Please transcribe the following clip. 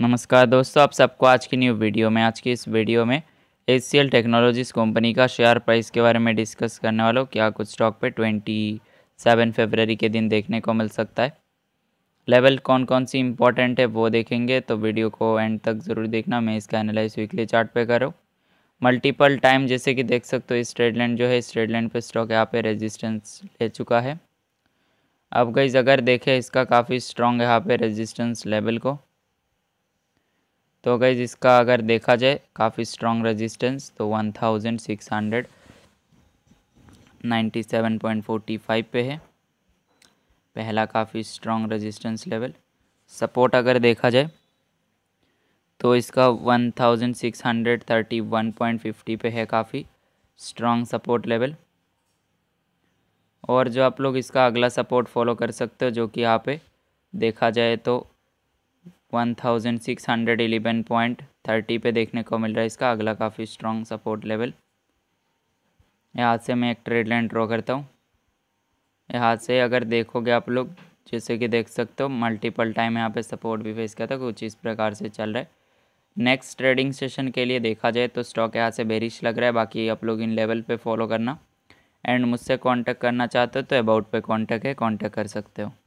नमस्कार दोस्तों आप सबको आज की न्यू वीडियो में आज की इस वीडियो में एस टेक्नोलॉजीज़ कंपनी का शेयर प्राइस के बारे में डिस्कस करने वालों क्या कुछ स्टॉक पे 27 फरवरी के दिन देखने को मिल सकता है लेवल कौन कौन सी इंपॉर्टेंट है वो देखेंगे तो वीडियो को एंड तक ज़रूर देखना मैं इसका एनालाइज वीकली चार्ट पे करूँ मल्टीपल टाइम जैसे कि देख सकते हो इस ट्रेड लाइन जो है इस ट्रेड लाइन पर स्टॉक यहाँ पे रेजिस्टेंस ले चुका है अब गई अगर देखें इसका काफ़ी स्ट्रॉन्ग यहाँ पे रेजिस्टेंस लेवल को तो गई इसका अगर देखा जाए काफ़ी स्ट्रॉन्ग रेजिस्टेंस तो 1697.45 पे है पहला काफ़ी स्ट्रॉन्ग रेजिस्टेंस लेवल सपोर्ट अगर देखा जाए तो इसका 1631.50 पे है काफ़ी स्ट्रॉन्ग सपोर्ट लेवल और जो आप लोग इसका अगला सपोर्ट फॉलो कर सकते हो जो कि यहाँ पे देखा जाए तो one thousand six hundred eleven point thirty पे देखने को मिल रहा है इसका अगला काफ़ी स्ट्रॉन्ग सपोर्ट लेवल यहाँ से मैं एक ट्रेड लाइन ड्रॉ करता हूँ यहाँ से अगर देखोगे आप लोग जैसे कि देख सकते हो मल्टीपल टाइम यहाँ पे सपोर्ट भी फेस किया था कुछ इस प्रकार से चल रहा है नेक्स्ट ट्रेडिंग सेशन के लिए देखा जाए तो स्टॉक यहाँ से बेरिश लग रहा है बाकी आप लोग इन लेवल पे फॉलो करना एंड मुझसे कांटेक्ट करना चाहते हो तो अबाउट पे कांटेक्ट है कांटेक्ट कर सकते हो